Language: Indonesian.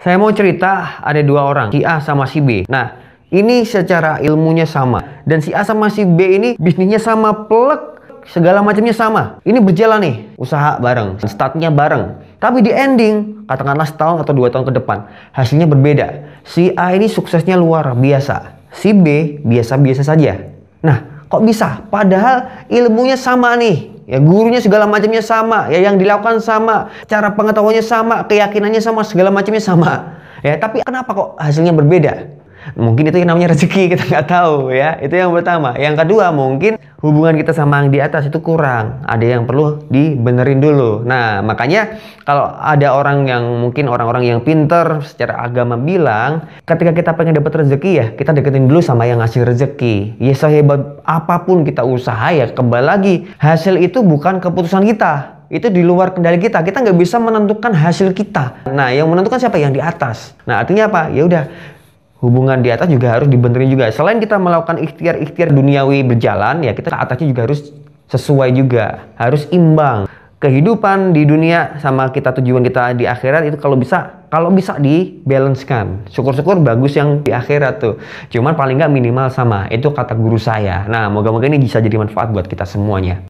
Saya mau cerita ada dua orang, si A sama si B. Nah, ini secara ilmunya sama. Dan si A sama si B ini bisnisnya sama plek. Segala macamnya sama. Ini berjalan nih, usaha bareng, startnya bareng. Tapi di ending, katakanlah setahun atau dua tahun ke depan, hasilnya berbeda. Si A ini suksesnya luar biasa. Si B biasa-biasa saja. Nah, Kok bisa? Padahal ilmunya sama nih. Ya gurunya segala macamnya sama, ya yang dilakukan sama, cara pengetahuannya sama, keyakinannya sama, segala macamnya sama. Ya, tapi kenapa kok hasilnya berbeda? Mungkin itu yang namanya rezeki, kita nggak tahu ya. Itu yang pertama. Yang kedua, mungkin hubungan kita sama yang di atas itu kurang. Ada yang perlu dibenerin dulu. Nah, makanya kalau ada orang yang mungkin orang-orang yang pinter secara agama bilang, ketika kita pengen dapat rezeki ya, kita deketin dulu sama yang ngasih rezeki. Ya sehebat apapun kita usaha ya, kembali lagi. Hasil itu bukan keputusan kita itu di luar kendali kita. Kita nggak bisa menentukan hasil kita. Nah, yang menentukan siapa? Yang di atas. Nah, artinya apa? Ya udah, hubungan di atas juga harus dibenerin juga. Selain kita melakukan ikhtiar-ikhtiar duniawi berjalan, ya kita ke atasnya juga harus sesuai juga, harus imbang. Kehidupan di dunia sama kita tujuan kita di akhirat itu kalau bisa kalau bisa dibalancekan. Syukur-syukur bagus yang di akhirat tuh. Cuman paling nggak minimal sama. Itu kata guru saya. Nah, moga-moga ini bisa jadi manfaat buat kita semuanya.